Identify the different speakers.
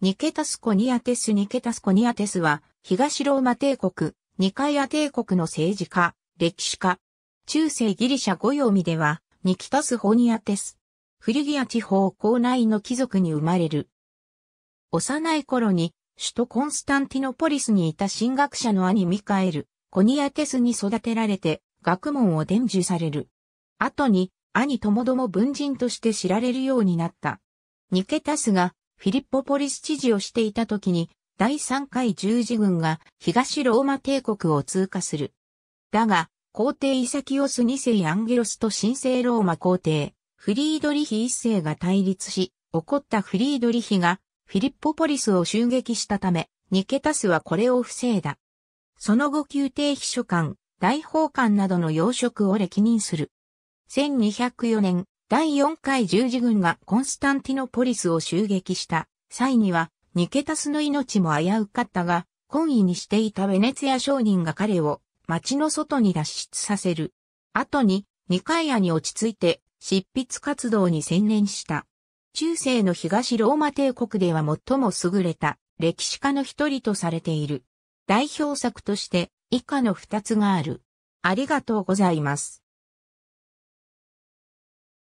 Speaker 1: ニケタスコニアテス・ニケタスコニアテスは、東ローマ帝国、ニカイア帝国の政治家、歴史家。中世ギリシャ語読みでは、ニキタス・ホニアテス。フリギア地方校内の貴族に生まれる。幼い頃に、首都コンスタンティノポリスにいた神学者の兄ミカエル、コニアテスに育てられて、学問を伝授される。後に、兄ともども文人として知られるようになった。ニケタスがフィリッポポリス知事をしていた時に、第3回十字軍が東ローマ帝国を通過する。だが、皇帝イサキオス2世アンゲロスと神聖ローマ皇帝、フリードリヒ1世が対立し、怒ったフリードリヒがフィリッポポリスを襲撃したため、ニケタスはこれを防いだ。その後宮廷秘書官、大法官などの要職を歴任する。1204年、第4回十字軍がコンスタンティノポリスを襲撃した際には、ニケタスの命も危うかったが、懇意にしていたベネツィア商人が彼を町の外に脱出させる。後に、ニカイアに落ち着いて執筆活動に専念した。中世の東ローマ帝国では最も優れた歴史家の一人とされている。代表作として以下の二つがある。ありがとうございます。